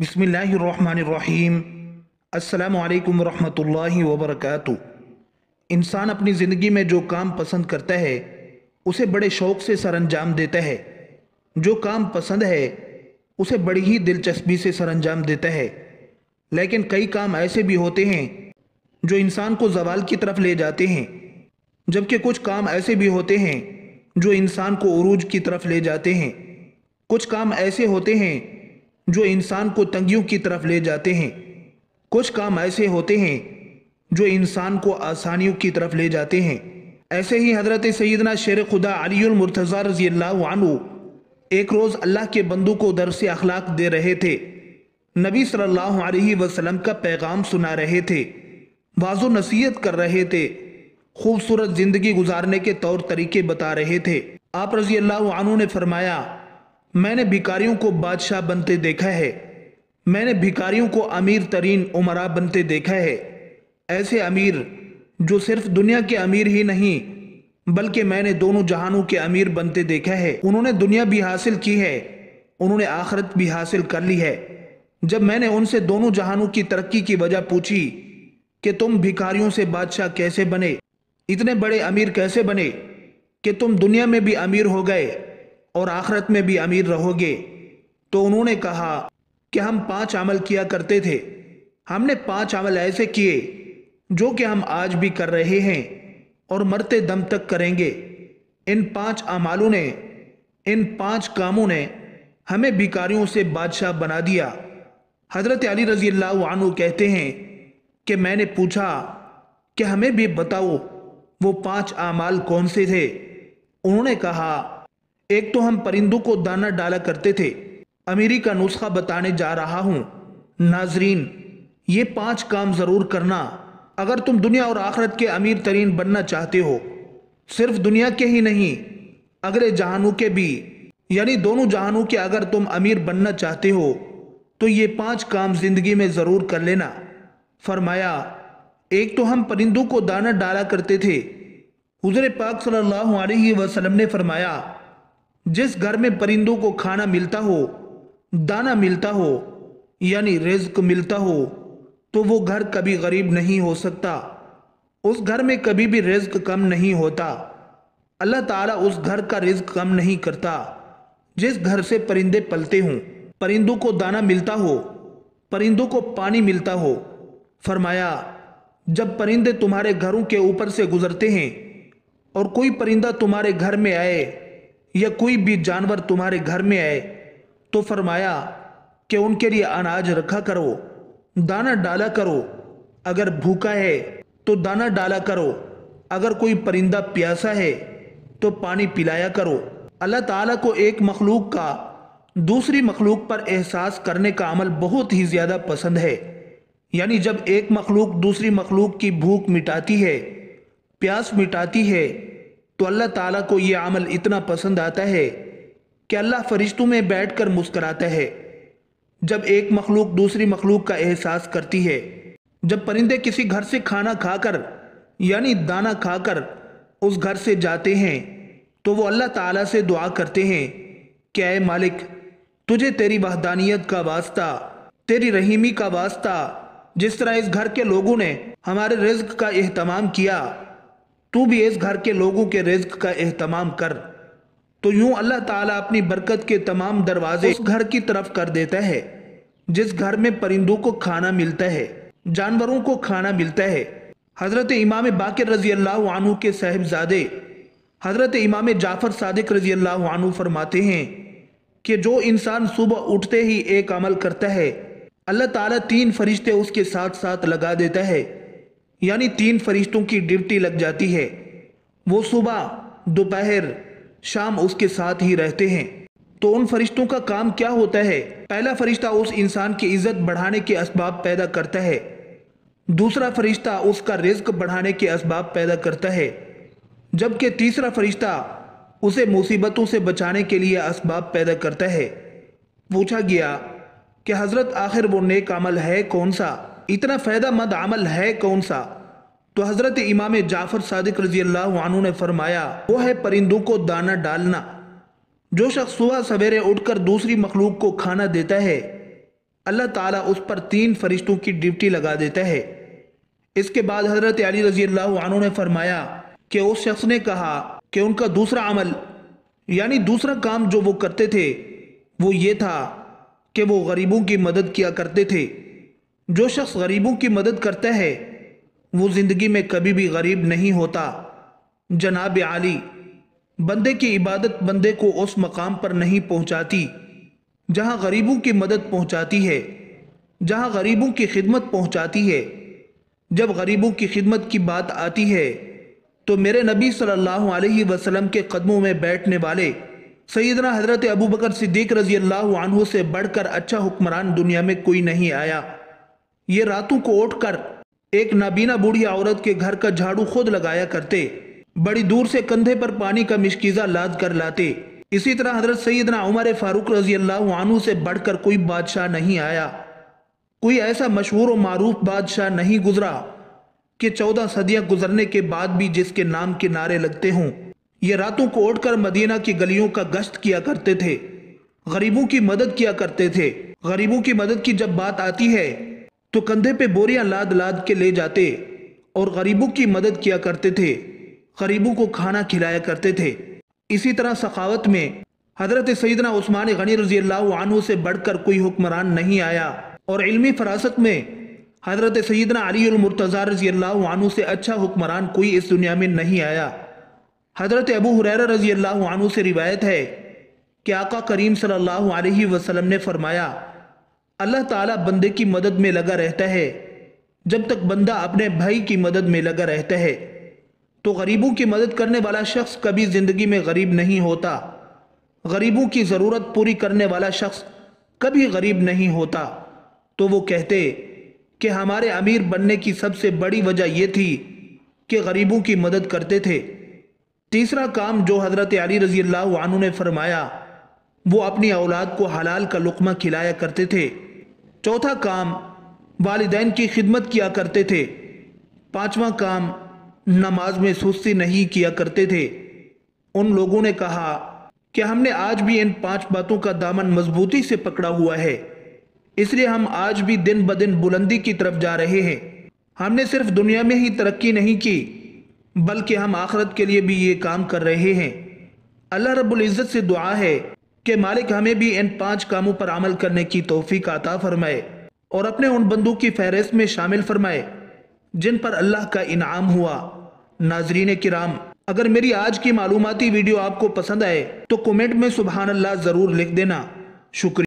बिसमीम् अल्लाम वरहमतुल्लाहि वबरकातु इंसान अपनी ज़िंदगी में जो काम पसंद करता है उसे बड़े शौक़ से सर अंजाम देता है जो काम पसंद है उसे बड़ी ही दिलचस्पी से सर अंजाम देता है लेकिन कई काम ऐसे भी होते हैं जो इंसान को जवाल की तरफ ले जाते हैं जबकि कुछ काम ऐसे भी होते हैं जो इंसान को उरूज की तरफ ले जाते हैं कुछ काम ऐसे होते हैं जो इंसान को तंगियों की तरफ ले जाते हैं कुछ काम ऐसे होते हैं जो इंसान को आसानियों की तरफ ले जाते हैं ऐसे ही हजरत सैदना शेर खुदा अलीमरतज़ा रजी अल्लाह एक रोज़ अल्लाह के बंदू को दरस अखलाक दे रहे थे नबी सल्लल्लाहु अलैहि वसल्लम का पैगाम सुना रहे थे वाजो नसीहत कर रहे थे खूबसूरत ज़िंदगी गुजारने के तौर तरीके बता रहे थे आप रजी अल्लाह ने फरमाया मैंने भिकारियों को बादशाह बनते देखा है मैंने भिकारियों को अमीर तरीन उमरा बनते देखा है ऐसे अमीर जो सिर्फ दुनिया के अमीर ही नहीं बल्कि मैंने दोनों जहानों के अमीर बनते देखा है उन्होंने दुनिया भी हासिल की है उन्होंने आखरत भी हासिल कर ली है जब मैंने उनसे दोनों जहानों की तरक्की की वजह पूछी कि तुम भिकारियों से बादशाह कैसे बने इतने बड़े अमीर कैसे बने कि तुम दुनिया में भी अमीर हो गए और आखरत में भी अमीर रहोगे तो उन्होंने कहा कि हम पांच अमल किया करते थे हमने पांच अमल ऐसे किए जो कि हम आज भी कर रहे हैं और मरते दम तक करेंगे इन पांच अमालों ने इन पांच कामों ने हमें भिकारियों से बादशाह बना दिया हजरत अली रजी अल्लाह कहते हैं कि मैंने पूछा कि हमें भी बताओ वो पांच आमाल कौन से थे उन्होंने कहा एक तो हम परिंदों को दाना डाला करते थे अमीरी का नुस्खा बताने जा रहा हूँ नाजरीन ये पांच काम ज़रूर करना अगर तुम दुनिया और आखरत के अमीर तरीन बनना चाहते हो सिर्फ दुनिया के ही नहीं अगले जहानों के भी यानी दोनों जहानों के अगर तुम अमीर बनना चाहते हो तो ये पांच काम ज़िंदगी में ज़रूर कर लेना फरमाया एक तो हम परिंदों को दाना डाला करते थे हुजर पाक सल्लल्लाहु अलैहि वसल्लम ने फरमाया जिस घर में परिंदों को खाना मिलता हो दाना मिलता हो यानी रिज्क मिलता हो तो वो घर कभी गरीब नहीं हो सकता उस घर में कभी भी रिज्क कम नहीं होता अल्लाह ताला उस घर का रिज्क कम नहीं करता जिस घर से परिंदे पलते हों परिंदों को दाना मिलता हो परिंदों को पानी मिलता हो फरमाया जब परिंदे तुम्हारे घरों के ऊपर से गुजरते हैं और कोई परिंदा तुम्हारे घर में आए या कोई भी जानवर तुम्हारे घर में आए तो फरमाया कि उनके लिए अनाज रखा करो दाना डाला करो अगर भूखा है तो दाना डाला करो अगर कोई परिंदा प्यासा है तो पानी पिलाया करो अल्लाह ताला को एक मखलूक का दूसरी मखलूक पर एहसास करने का अमल बहुत ही ज़्यादा पसंद है यानी जब एक मखलूक दूसरी मखलूक की भूख मिटाती है प्यास मिटाती है तो अल्लाह ताला को ये अमल इतना पसंद आता है कि अल्लाह फरिश्तों में बैठ कर मुस्कराता है जब एक मखलूक दूसरी मखलूक का एहसास करती है जब परिंदे किसी घर से खाना खाकर यानी दाना खाकर उस घर से जाते हैं तो वो अल्लाह ताला से दुआ करते हैं कि अय मालिक तुझे तेरी वहदानियत का वास्ता तेरी रहीमी का वास्ता जिस तरह इस घर के लोगों ने हमारे रिज्क का एहतमाम किया तू भी इस घर के लोगों के रिज्क का एहतमाम कर तो यूं अल्लाह ताला अपनी बरकत के तमाम दरवाजे उस घर की तरफ कर देता है जिस घर में परिंदों को खाना मिलता है जानवरों को खाना मिलता है हजरत इमाम बाकर रजी अल्लाह के साहिबजादे हजरत इमाम जाफ़र सादिक रजी अल्लाह फरमाते हैं कि जो इंसान सुबह उठते ही एक अमल करता है अल्लाह ताला तीन फरिश्ते उसके साथ साथ लगा देता है यानी तीन फरिश्तों की ड्यूटी लग जाती है वो सुबह दोपहर शाम उसके साथ ही रहते हैं तो उन फरिश्तों का काम क्या होता है पहला फरिश्ता उस इंसान की इज्जत बढ़ाने के इसबाब पैदा करता है दूसरा फरिश्ता उसका रिस्क बढ़ाने के इसबाब पैदा करता है जबकि तीसरा फरिश्ता उसे मुसीबतों से बचाने के लिए इसबाब पैदा करता है पूछा गया कि हज़रत आखिर वो नेक अमल है कौन सा इतना फ़ायदा मंद अमल है कौन सा तो हज़रत इमाम जाफ़र सादिक रजी अल्लाह ने फरमाया वो है परिंदों को दाना डालना जो शख्स सुबह सवेरे उठकर दूसरी मखलूक को खाना देता है अल्लाह ताला उस पर तीन फरिश्तों की ड्यूटी लगा देता है इसके बाद हज़रत अली रजी अल्लाह ने फरमाया कि उस शख्स ने कहा कि उनका दूसरा अमल यानी दूसरा काम जो वो करते थे वो ये था कि वो गरीबों की मदद किया करते थे जो शख्स गरीबों की मदद करता है वो ज़िंदगी में कभी भी गरीब नहीं होता जनाब आली बंदे की इबादत बंदे को उस मकाम पर नहीं पहुंचाती जहां गरीबों की मदद पहुंचाती है जहां गरीबों की खिदमत पहुंचाती है जब गरीबों की खिदमत की बात आती है तो मेरे नबी सल्लल्लाहु अलैहि वसल्लम के कदमों में बैठने वाले सईदना हज़रत अबू बकर सिद्दीक रजी अल्लाह से बढ़कर अच्छा हुक्मरान दुनिया में कोई नहीं आया ये रातों को उठकर एक नाबीना बूढ़ी औरत के घर का झाड़ू खुद लगाया करते बड़ी दूर से कंधे पर पानी का मिशकीजा लाद कर लाते इसी तरह हजरत सईदना उमर फारूक रजी अल्लाह से बढ़कर कोई बादशाह नहीं आया कोई ऐसा मशहूर और मारूफ बादशाह नहीं गुजरा कि चौदह सदियां गुजरने के बाद भी जिसके नाम के नारे लगते हों ये रातों को उठकर मदीना की गलियों का गश्त किया करते थे गरीबों की मदद किया करते थे गरीबों की मदद की जब बात आती है तो कंधे पे बोरियां लाद लाद के ले जाते और गरीबों की मदद किया करते थे गरीबों को खाना खिलाया करते थे इसी तरह सखावत में हजरत सईदना उस्मान गनी रजी अल्लाह से बढ़कर कोई हुक्मरान नहीं आया और इल्मी फरासत में हजरत सईदना अलीमरतज़ा रजी अल्लाह से अच्छा हुक्मरान कोई इस दुनिया में नहीं आया हजरत अबू हुरैरा रजी अल्लाह से रिवायत है कि आका करीम सल्लल्लाहु अलैहि वसल्लम ने फरमाया अल्लाह ताला बंदे की मदद में लगा रहता है जब तक बंदा अपने भाई की मदद में लगा रहता है तो गरीबों की मदद करने वाला शख्स कभी ज़िंदगी में गरीब नहीं होता गरीबों की ज़रूरत पूरी करने वाला शख्स कभी गरीब नहीं होता तो वो कहते कि हमारे अमीर बनने की सबसे बड़ी वजह यह थी कि गरीबों की मदद करते थे तीसरा काम जो हज़रत अली रज़ी अल्लाह ने फरमाया वो अपनी औलाद को हलाल का लुकमा खिलाया करते थे चौथा काम वालदेन की खिदमत किया करते थे पांचवा काम नमाज में सुस्ती नहीं किया करते थे उन लोगों ने कहा कि हमने आज भी इन पांच बातों का दामन मजबूती से पकड़ा हुआ है इसलिए हम आज भी दिन ब दिन बुलंदी की तरफ जा रहे हैं हमने सिर्फ दुनिया में ही तरक्की नहीं की बल्कि हम आखरत के लिए भी ये काम कर रहे हैं अल्लाह रब्बुल इज़्ज़त से दुआ है के मालिक हमें भी इन पांच कामों पर अमल करने की तोफ़ी अता फरमाए और अपने उन बंदों की फहरिस्त में शामिल फरमाए जिन पर अल्लाह का इनाम हुआ नाजरीन किराम अगर मेरी आज की मालूमती वीडियो आपको पसंद आए तो कमेंट में सुबहान अल्लाह ज़रूर लिख देना शुक्रिया